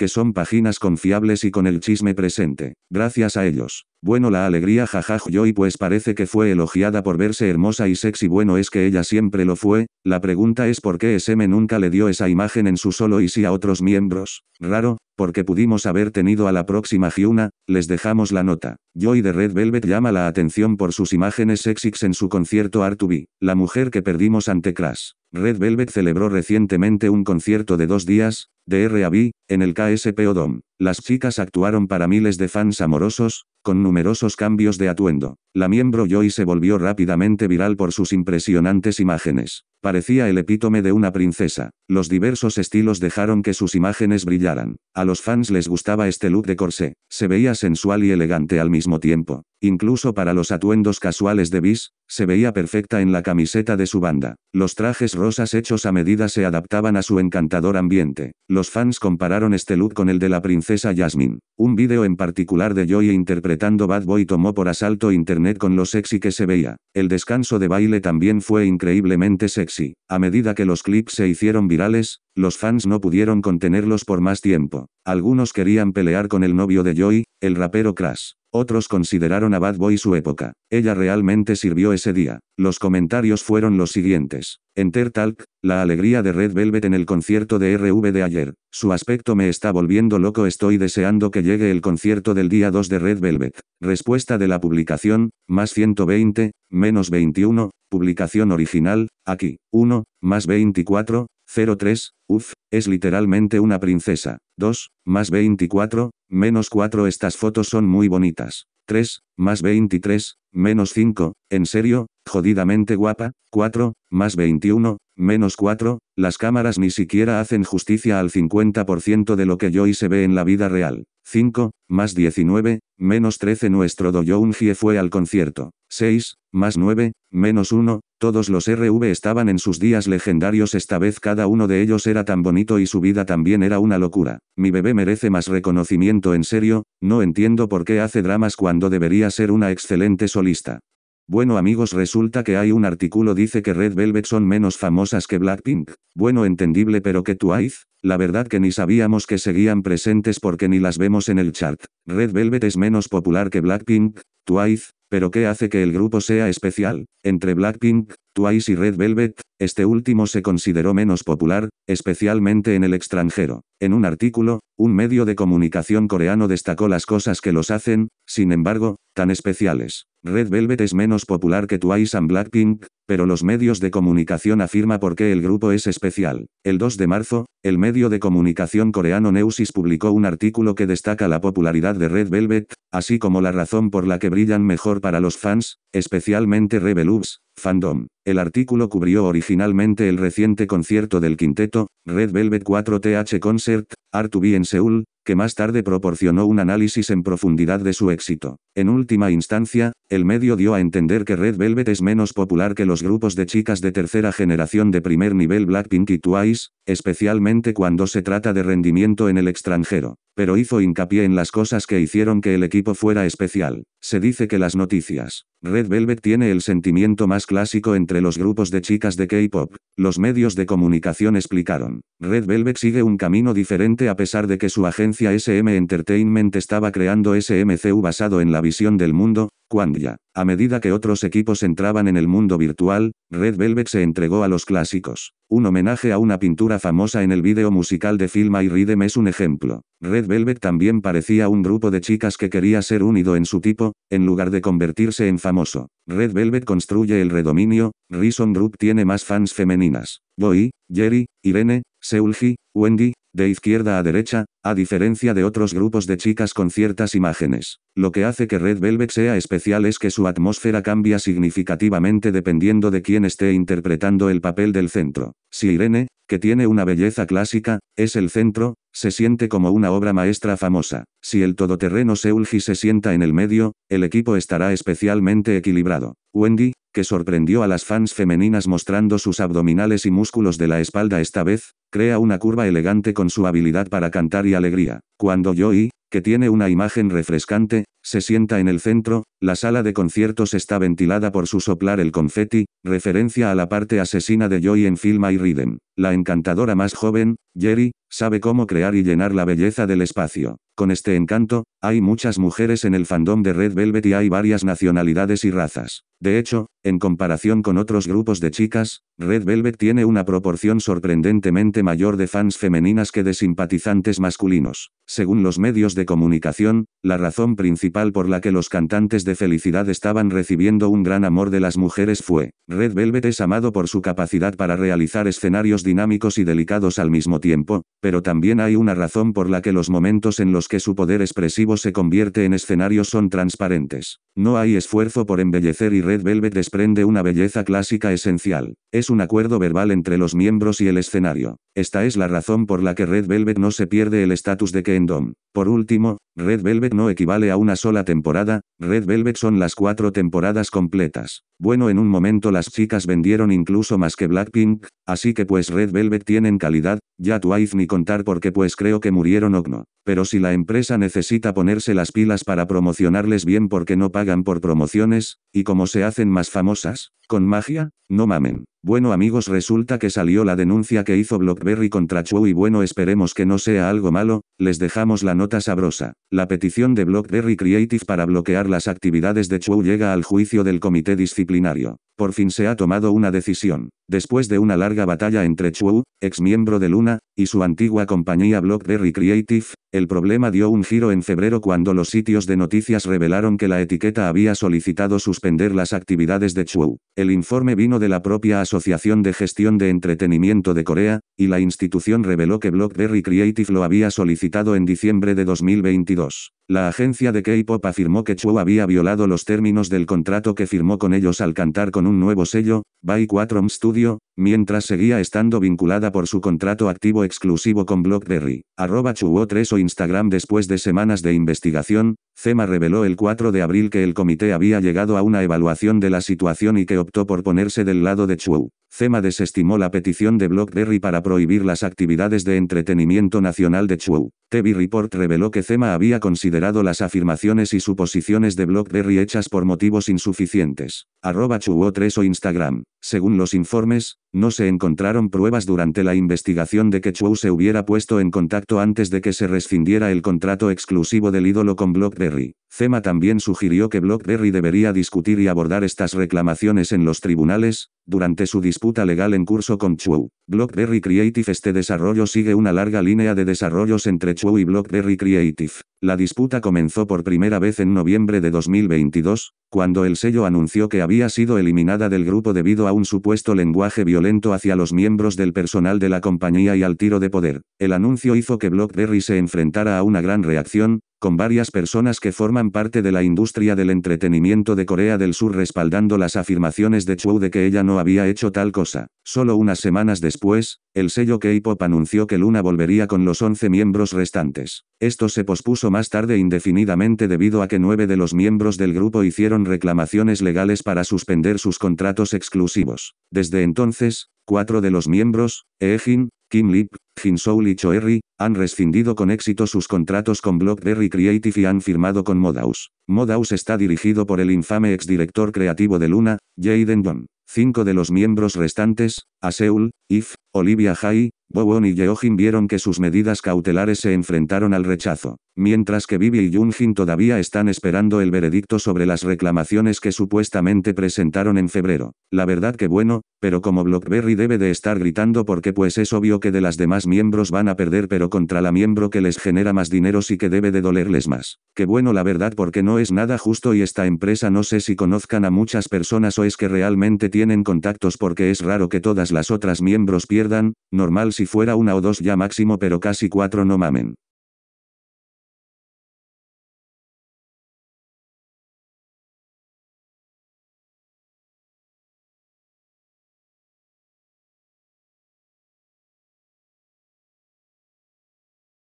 que son páginas confiables y con el chisme presente. Gracias a ellos. Bueno la alegría jajaj y pues parece que fue elogiada por verse hermosa y sexy bueno es que ella siempre lo fue, la pregunta es por qué SM nunca le dio esa imagen en su solo y si a otros miembros. Raro, porque pudimos haber tenido a la próxima Hyuna, les dejamos la nota. Joy de Red Velvet llama la atención por sus imágenes sexys en su concierto R2B, la mujer que perdimos ante Crash. Red Velvet celebró recientemente un concierto de dos días, de R.A.B., en el KSPO Dome. Las chicas actuaron para miles de fans amorosos, con numerosos cambios de atuendo. La miembro Joy se volvió rápidamente viral por sus impresionantes imágenes. Parecía el epítome de una princesa. Los diversos estilos dejaron que sus imágenes brillaran. A los fans les gustaba este look de corsé. Se veía sensual y elegante al mismo tiempo. Incluso para los atuendos casuales de Bis, se veía perfecta en la camiseta de su banda. Los trajes rosas hechos a medida se adaptaban a su encantador ambiente. Los fans compararon este look con el de la princesa Jasmine. Un vídeo en particular de Joy interpretando Bad Boy tomó por asalto internet con lo sexy que se veía. El descanso de baile también fue increíblemente sexy. A medida que los clips se hicieron virales, los fans no pudieron contenerlos por más tiempo. Algunos querían pelear con el novio de Joy, el rapero Crash. Otros consideraron a Bad Boy su época. Ella realmente sirvió ese día. Los comentarios fueron los siguientes. Enter Talk, la alegría de Red Velvet en el concierto de RV de ayer. Su aspecto me está volviendo loco. Estoy deseando que llegue el concierto del día 2 de Red Velvet. Respuesta de la publicación, más 120, menos 21, publicación original, aquí, 1, más 24, 03, uff, es literalmente una princesa. 2, más 24, menos 4 estas fotos son muy bonitas. 3, más 23, menos 5, en serio, jodidamente guapa, 4, más 21, menos 4, las cámaras ni siquiera hacen justicia al 50% de lo que yo y se ve en la vida real. 5, más 19, menos 13 nuestro fie fue al concierto. 6, más 9, menos 1, todos los RV estaban en sus días legendarios, esta vez cada uno de ellos era tan bonito y su vida también era una locura. Mi bebé merece más reconocimiento en serio, no entiendo por qué hace dramas cuando debería ser una excelente solista. Bueno amigos resulta que hay un artículo dice que Red Velvet son menos famosas que Blackpink, bueno entendible pero que Twice, la verdad que ni sabíamos que seguían presentes porque ni las vemos en el chart. Red Velvet es menos popular que Blackpink, Twice, pero ¿qué hace que el grupo sea especial? Entre Blackpink, Twice y Red Velvet, este último se consideró menos popular, especialmente en el extranjero. En un artículo, un medio de comunicación coreano destacó las cosas que los hacen, sin embargo, tan especiales. Red Velvet es menos popular que Twice and Blackpink, pero los medios de comunicación afirma por qué el grupo es especial. El 2 de marzo, el medio de comunicación coreano Neusis publicó un artículo que destaca la popularidad de Red Velvet, así como la razón por la que brillan mejor para los fans, especialmente Rebelubs, Fandom. El artículo cubrió originalmente el reciente concierto del quinteto, Red Velvet 4TH Concert, R2B en Seúl, que más tarde proporcionó un análisis en profundidad de su éxito. En última instancia, el medio dio a entender que Red Velvet es menos popular que los grupos de chicas de tercera generación de primer nivel Blackpink y Twice, especialmente cuando se trata de rendimiento en el extranjero, pero hizo hincapié en las cosas que hicieron que el equipo fuera especial. Se dice que las noticias. Red Velvet tiene el sentimiento más clásico en entre los grupos de chicas de K-pop, los medios de comunicación explicaron. Red Velvet sigue un camino diferente a pesar de que su agencia SM Entertainment estaba creando SMCU basado en la visión del mundo, ya, A medida que otros equipos entraban en el mundo virtual, Red Velvet se entregó a los clásicos. Un homenaje a una pintura famosa en el vídeo musical de Film y Rhythm es un ejemplo. Red Velvet también parecía un grupo de chicas que quería ser unido en su tipo, en lugar de convertirse en famoso. Red Velvet construye el redominio, Reason Group tiene más fans femeninas. Boy, Jerry, Irene, Seulgi, Wendy, de izquierda a derecha, a diferencia de otros grupos de chicas con ciertas imágenes. Lo que hace que Red Velvet sea especial es que su atmósfera cambia significativamente dependiendo de quién esté interpretando el papel del centro. Si Irene, que tiene una belleza clásica, es el centro, se siente como una obra maestra famosa. Si el todoterreno Seulgi se sienta en el medio, el equipo estará especialmente equilibrado. Wendy, que sorprendió a las fans femeninas mostrando sus abdominales y músculos de la espalda esta vez, crea una curva elegante con su habilidad para cantar y alegría. Cuando Joey, que tiene una imagen refrescante, se sienta en el centro, la sala de conciertos está ventilada por su soplar el confeti, referencia a la parte asesina de Joy en Film y Rhythm. La encantadora más joven, Jerry, sabe cómo crear y llenar la belleza del espacio. Con este encanto, hay muchas mujeres en el fandom de Red Velvet y hay varias nacionalidades y razas. De hecho, en comparación con otros grupos de chicas, Red Velvet tiene una proporción sorprendentemente mayor de fans femeninas que de simpatizantes masculinos. Según los medios de comunicación, la razón principal por la que los cantantes de felicidad estaban recibiendo un gran amor de las mujeres fue, Red Velvet es amado por su capacidad para realizar escenarios dinámicos y delicados al mismo tiempo, pero también hay una razón por la que los momentos en los que su poder expresivo se convierte en escenario son transparentes. No hay esfuerzo por embellecer y Red Velvet desprende una belleza clásica esencial. Es un acuerdo verbal entre los miembros y el escenario. Esta es la razón por la que Red Velvet no se pierde el estatus de Kendom. Por último, Red Velvet no equivale a una sola temporada, Red Velvet son las cuatro temporadas completas. Bueno, en un momento las chicas vendieron incluso más que Blackpink, así que pues Red Velvet tienen calidad, ya Twice ni contar porque pues creo que murieron Ogno. Pero si la empresa necesita ponerse las pilas para promocionarles bien porque no pagan por promociones, y como se hacen más famosas, con magia, no mamen. Bueno amigos resulta que salió la denuncia que hizo Blockberry contra Chu y bueno esperemos que no sea algo malo, les dejamos la nota sabrosa. La petición de Blockberry Creative para bloquear las actividades de Chu llega al juicio del comité disciplinario. Por fin se ha tomado una decisión. Después de una larga batalla entre Chu, ex miembro de Luna, y su antigua compañía Blockberry Creative, el problema dio un giro en febrero cuando los sitios de noticias revelaron que la etiqueta había solicitado suspender las actividades de Chu. El informe vino de la propia Asociación de Gestión de Entretenimiento de Corea, y la institución reveló que Blockberry Creative lo había solicitado en diciembre de 2022. La agencia de K-Pop afirmó que Chu había violado los términos del contrato que firmó con ellos al cantar con un nuevo sello, By 4 Studio, mientras seguía estando vinculada por su contrato activo exclusivo con Blockberry. Arroba Chuo 3 o Instagram Después de semanas de investigación, Zema reveló el 4 de abril que el comité había llegado a una evaluación de la situación y que optó por ponerse del lado de Chuo. Zema desestimó la petición de Blockberry para prohibir las actividades de entretenimiento nacional de Chou. TV Report reveló que Zema había considerado las afirmaciones y suposiciones de Blockberry hechas por motivos insuficientes. Arroba Chuo 3 o Instagram. Según los informes, no se encontraron pruebas durante la investigación de que Chou se hubiera puesto en contacto antes de que se rescindiera el contrato exclusivo del ídolo con Blockberry. Zema también sugirió que Blockberry debería discutir y abordar estas reclamaciones en los tribunales, durante su disputa legal en curso con Chou. Blockberry Creative Este desarrollo sigue una larga línea de desarrollos entre Chou y Blockberry Creative. La disputa comenzó por primera vez en noviembre de 2022, cuando el sello anunció que había sido eliminada del grupo debido a un supuesto lenguaje violento hacia los miembros del personal de la compañía y al tiro de poder, el anuncio hizo que Blockberry se enfrentara a una gran reacción, con varias personas que forman parte de la industria del entretenimiento de Corea del Sur respaldando las afirmaciones de Chou de que ella no había hecho tal cosa. Solo unas semanas después, el sello K-Pop anunció que Luna volvería con los 11 miembros restantes. Esto se pospuso más tarde indefinidamente debido a que nueve de los miembros del grupo hicieron reclamaciones legales para suspender sus contratos exclusivos. Desde entonces, cuatro de los miembros, Ejin, Kim Lip, Jin Soul y Choerry, han rescindido con éxito sus contratos con BlockBerry Creative y han firmado con Modaus. Modaus está dirigido por el infame exdirector creativo de Luna, Jaden John. Cinco de los miembros restantes, a Seúl, If, Olivia Jai, Bowon y Yeojin vieron que sus medidas cautelares se enfrentaron al rechazo, mientras que Vivi y Junjin todavía están esperando el veredicto sobre las reclamaciones que supuestamente presentaron en febrero. La verdad que bueno, pero como Blockberry debe de estar gritando porque pues es obvio que de las demás miembros van a perder pero contra la miembro que les genera más dinero sí que debe de dolerles más. Que bueno la verdad porque no es nada justo y esta empresa no sé si conozcan a muchas personas o es que realmente tienen contactos porque es raro que todas las otras miembros pierdan, normal si fuera una o dos ya máximo pero casi cuatro no mamen.